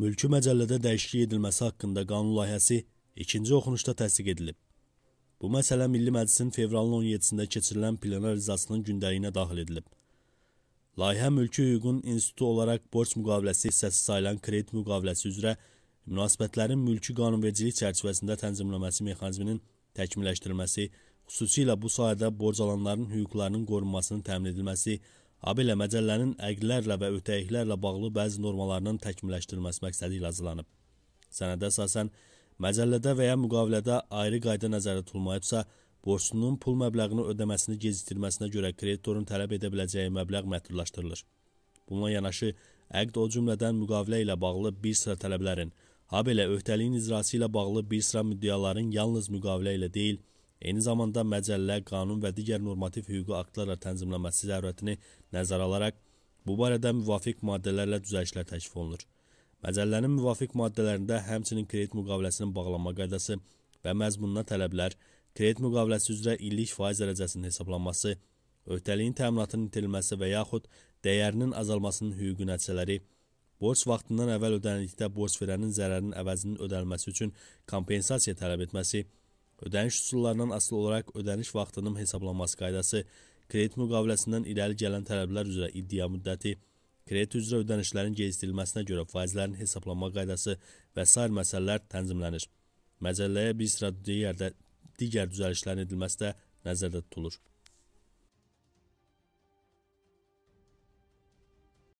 Mülki məcəllədə dəyişiklik edilməsi haqqında qanun layihəsi ikinci oxunuşda təsdiq edilib. Bu məsələ Milli Məclisin fevralın 17-də keçirilən plenar iclasının gündəliyinə daxil edilib. Layihə mülki hüququn institutu olaraq borc müqaviləsi hissəsi sayılan kredit müqaviləsi üzrə münasibətlərin mülki qanunvericilik çərçivəsində tənzimləməsi mexanizminin təkmilləşdirilməsi, xüsusilə bu sahədə borc alanların hüquqlarının qorunmasının təmin edilməsi, Habelə məcəllənin əqlərlə və ötəyiklərlə bağlı bəzi normalarının təkmilləşdirilməsi məqsədi ilə hazırlanıb. Sənədə əsasən məcəllədə və ya müqavilədə ayrı qayda nəzərdə tutulmayıbsa, borclunun pul məbləğini ödəməsini gecikdirməsinə görə kreditorun tələb edə biləcəyi məbləğ məhdudlaşdırılır. Bununla yanaşı əqd o cümlədən müqavilə ilə bağlı bir sıra tələblərin, habelə öhdəliyin icrası ilə bağlı bir sıra müddəaların yalnız müqavilə ilə deyil, Eyni zamanda məcəllə, qanun və digər normativ hüquqi aktlarla tənzimlənməsi zərurətini nəzərə alaraq bu barədə müvafiq maddələrlə düzəlişlər təklif olunur. Məcəllənin müvafiq maddələrində həmçinin kredit müqaviləsinin bağlanma qaydası və məzmununa tələblər, kredit müqaviləsi üzrə illik faiz dərəcəsinin hesablanması, öhdəliyin təminatının itirilməsi və yaxud dəyərinin azalmasının hüquqi nəticələri, borc vaxtından əvvəl ödənildikdə borc verənin zərərinin əvəzinin ödənilməsi üçün kompensasiya tələb etməsi, Ödəniş üsullarından asılı olaraq ödəniş vaxtının hesablanması qaydası, kredit müqaviləsindən irəli gələn tələblər üzrə iddia müddəti, kredit üzrə ödənişlərin gecikdirilməsinə görə faizlərin hesablanma qaydası və s. məsələlər tənzimlənir. Məcəlləyə bir sıra digər, də, digər düzəlişlərin edilməsi də nəzərdə tutulur.